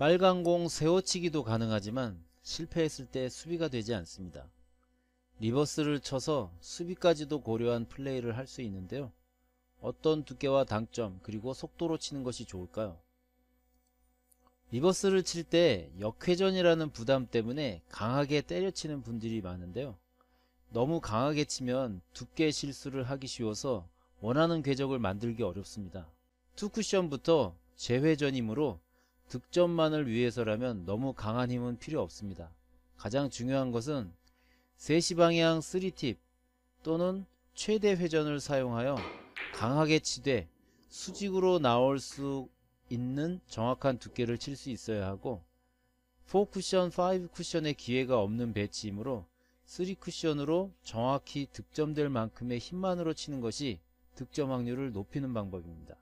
빨간 공 세워치기도 가능하지만 실패했을 때 수비가 되지 않습니다. 리버스를 쳐서 수비까지도 고려한 플레이를 할 수 있는데요. 어떤 두께와 당점 그리고 속도로 치는 것이 좋을까요? 리버스를 칠 때 역회전이라는 부담 때문에 강하게 때려치는 분들이 많은데요. 너무 강하게 치면 두께 실수를 하기 쉬워서 원하는 궤적을 만들기 어렵습니다. 투쿠션부터 재회전이므로 득점만을 위해서라면 너무 강한 힘은 필요 없습니다. 가장 중요한 것은 3시 방향 3팁 또는 최대 회전을 사용하여 강하게 치되 수직으로 나올 수 있는 정확한 두께를 칠 수 있어야 하고 4쿠션, 5쿠션의 기회가 없는 배치이므로 3쿠션으로 정확히 득점될 만큼의 힘만으로 치는 것이 득점 확률을 높이는 방법입니다.